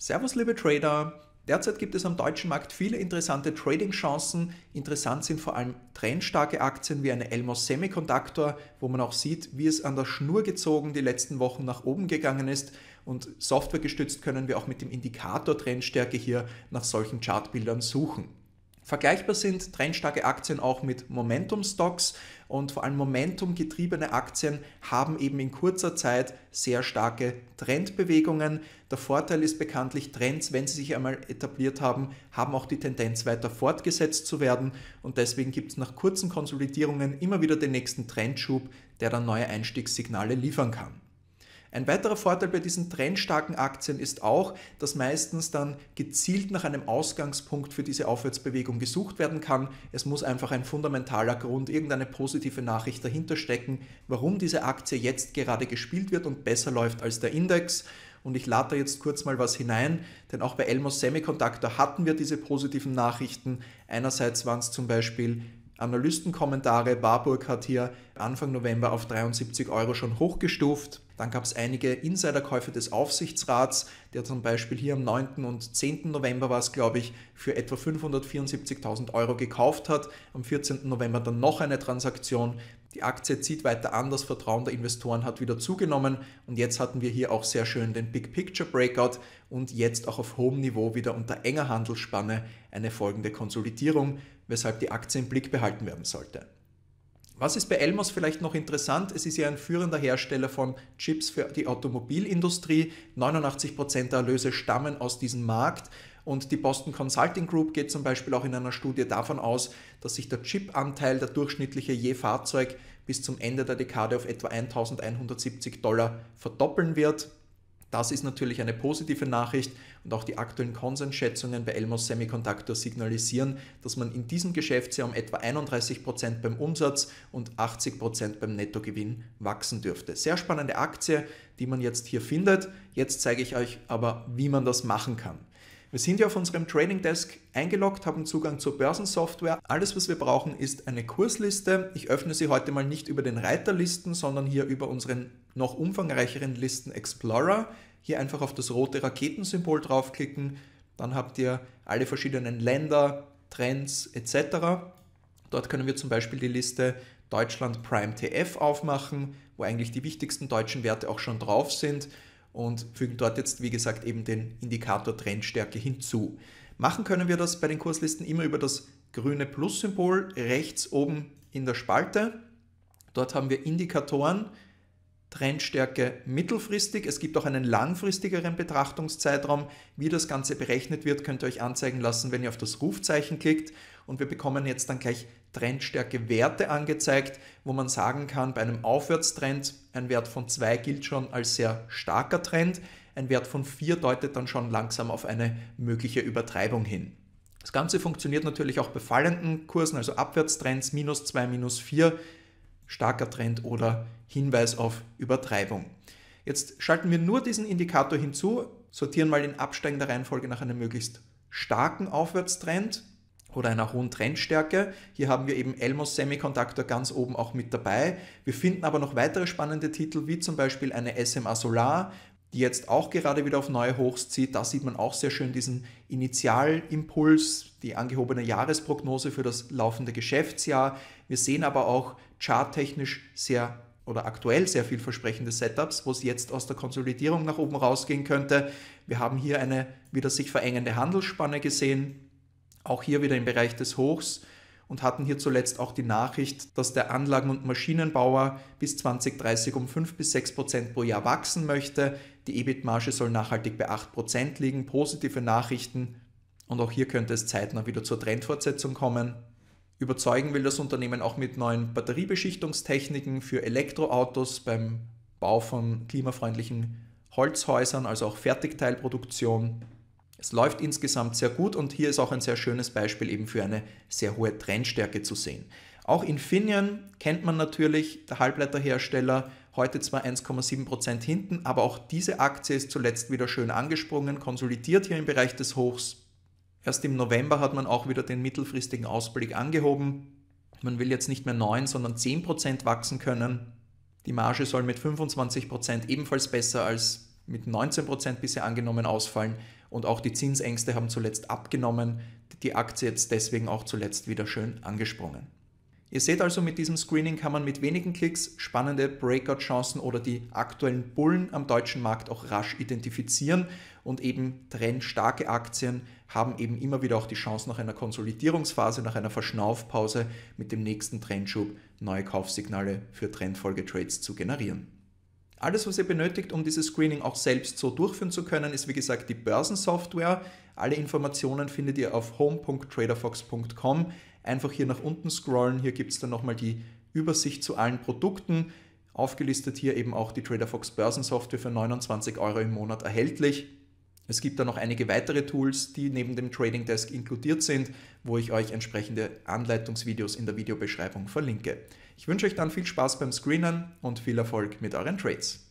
Servus liebe Trader! Derzeit gibt es am deutschen Markt viele interessante Trading-Chancen. Interessant sind vor allem trendstarke Aktien wie eine Elmo Semiconductor, wo man auch sieht, wie es an der Schnur gezogen die letzten Wochen nach oben gegangen ist. Und softwaregestützt können wir auch mit dem Indikator Trendstärke hier nach solchen Chartbildern suchen. Vergleichbar sind trendstarke Aktien auch mit Momentum-Stocks und vor allem momentumgetriebene Aktien haben eben in kurzer Zeit sehr starke Trendbewegungen. Der Vorteil ist bekanntlich, Trends, wenn sie sich einmal etabliert haben, haben auch die Tendenz weiter fortgesetzt zu werden und deswegen gibt es nach kurzen Konsolidierungen immer wieder den nächsten Trendschub, der dann neue Einstiegssignale liefern kann. Ein weiterer Vorteil bei diesen trendstarken Aktien ist auch, dass meistens dann gezielt nach einem Ausgangspunkt für diese Aufwärtsbewegung gesucht werden kann. Es muss einfach ein fundamentaler Grund, irgendeine positive Nachricht dahinter stecken, warum diese Aktie jetzt gerade gespielt wird und besser läuft als der Index. Und ich lade da jetzt kurz mal was hinein, denn auch bei Elmos Semiconductor hatten wir diese positiven Nachrichten. Einerseits waren es zum Beispiel Analystenkommentare, Warburg hat hier Anfang November auf 73 Euro schon hochgestuft. Dann gab es einige Insiderkäufe des Aufsichtsrats, der zum Beispiel hier am 9. und 10. November war es, glaube ich, für etwa 574.000 Euro gekauft hat. Am 14. November dann noch eine Transaktion. Die Aktie zieht weiter an, das Vertrauen der Investoren hat wieder zugenommen und jetzt hatten wir hier auch sehr schön den Big Picture Breakout und jetzt auch auf hohem Niveau wieder unter enger Handelsspanne eine folgende Konsolidierung, weshalb die Aktie im Blick behalten werden sollte. Was ist bei Elmos vielleicht noch interessant? Es ist ja ein führender Hersteller von Chips für die Automobilindustrie. 89% Prozent der Erlöse stammen aus diesem Markt. Und die Boston Consulting Group geht zum Beispiel auch in einer Studie davon aus, dass sich der Chip-Anteil, der durchschnittliche je Fahrzeug, bis zum Ende der Dekade auf etwa 1170 Dollar verdoppeln wird. Das ist natürlich eine positive Nachricht und auch die aktuellen Konsensschätzungen bei Elmos Semiconductor signalisieren, dass man in diesem Geschäftsjahr um etwa 31% Prozent beim Umsatz und 80% Prozent beim Nettogewinn wachsen dürfte. Sehr spannende Aktie, die man jetzt hier findet. Jetzt zeige ich euch aber, wie man das machen kann. Wir sind ja auf unserem Trading Desk eingeloggt, haben Zugang zur Börsensoftware. Alles, was wir brauchen, ist eine Kursliste. Ich öffne sie heute mal nicht über den Reiterlisten, sondern hier über unseren noch umfangreicheren Listen Explorer. Hier einfach auf das rote Raketensymbol draufklicken. Dann habt ihr alle verschiedenen Länder, Trends etc. Dort können wir zum Beispiel die Liste Deutschland Prime TF aufmachen, wo eigentlich die wichtigsten deutschen Werte auch schon drauf sind und fügen dort jetzt, wie gesagt, eben den Indikator Trendstärke hinzu. Machen können wir das bei den Kurslisten immer über das grüne Plus-Symbol rechts oben in der Spalte. Dort haben wir Indikatoren, Trendstärke mittelfristig. Es gibt auch einen langfristigeren Betrachtungszeitraum. Wie das Ganze berechnet wird, könnt ihr euch anzeigen lassen, wenn ihr auf das Rufzeichen klickt. Und wir bekommen jetzt dann gleich Trendstärke Werte angezeigt, wo man sagen kann, bei einem Aufwärtstrend, ein Wert von 2 gilt schon als sehr starker Trend. Ein Wert von 4 deutet dann schon langsam auf eine mögliche Übertreibung hin. Das Ganze funktioniert natürlich auch bei fallenden Kursen, also Abwärtstrends minus 2, minus 4 starker Trend oder Hinweis auf Übertreibung. Jetzt schalten wir nur diesen Indikator hinzu, sortieren mal in absteigender Reihenfolge nach einem möglichst starken Aufwärtstrend oder einer hohen Trendstärke. Hier haben wir eben Elmos Semiconductor ganz oben auch mit dabei. Wir finden aber noch weitere spannende Titel, wie zum Beispiel eine SMA Solar, die jetzt auch gerade wieder auf neue Hochs zieht. Da sieht man auch sehr schön diesen Initialimpuls, die angehobene Jahresprognose für das laufende Geschäftsjahr. Wir sehen aber auch charttechnisch sehr oder aktuell sehr vielversprechende Setups, wo es jetzt aus der Konsolidierung nach oben rausgehen könnte. Wir haben hier eine wieder sich verengende Handelsspanne gesehen, auch hier wieder im Bereich des Hochs und hatten hier zuletzt auch die Nachricht, dass der Anlagen- und Maschinenbauer bis 2030 um 5 bis 6 Prozent pro Jahr wachsen möchte. Die EBIT-Marge soll nachhaltig bei 8% liegen. Positive Nachrichten. Und auch hier könnte es zeitnah wieder zur Trendfortsetzung kommen. Überzeugen will das Unternehmen auch mit neuen Batteriebeschichtungstechniken für Elektroautos beim Bau von klimafreundlichen Holzhäusern, also auch Fertigteilproduktion. Es läuft insgesamt sehr gut und hier ist auch ein sehr schönes Beispiel eben für eine sehr hohe Trendstärke zu sehen. Auch Infineon kennt man natürlich, der Halbleiterhersteller, heute zwar 1,7% Prozent hinten, aber auch diese Aktie ist zuletzt wieder schön angesprungen, konsolidiert hier im Bereich des Hochs. Erst im November hat man auch wieder den mittelfristigen Ausblick angehoben. Man will jetzt nicht mehr 9, sondern 10% Prozent wachsen können. Die Marge soll mit 25% Prozent ebenfalls besser als mit 19% Prozent bisher angenommen ausfallen und auch die Zinsängste haben zuletzt abgenommen, die Aktie jetzt deswegen auch zuletzt wieder schön angesprungen. Ihr seht also, mit diesem Screening kann man mit wenigen Klicks spannende Breakout-Chancen oder die aktuellen Bullen am deutschen Markt auch rasch identifizieren und eben trendstarke Aktien haben eben immer wieder auch die Chance nach einer Konsolidierungsphase, nach einer Verschnaufpause mit dem nächsten Trendschub neue Kaufsignale für Trendfolgetrades zu generieren. Alles, was ihr benötigt, um dieses Screening auch selbst so durchführen zu können, ist wie gesagt die Börsensoftware. Alle Informationen findet ihr auf home.traderfox.com. Einfach hier nach unten scrollen. Hier gibt es dann nochmal die Übersicht zu allen Produkten. Aufgelistet hier eben auch die TraderFox Börsensoftware für 29 Euro im Monat erhältlich. Es gibt dann noch einige weitere Tools, die neben dem Trading Desk inkludiert sind, wo ich euch entsprechende Anleitungsvideos in der Videobeschreibung verlinke. Ich wünsche euch dann viel Spaß beim Screenen und viel Erfolg mit euren Trades.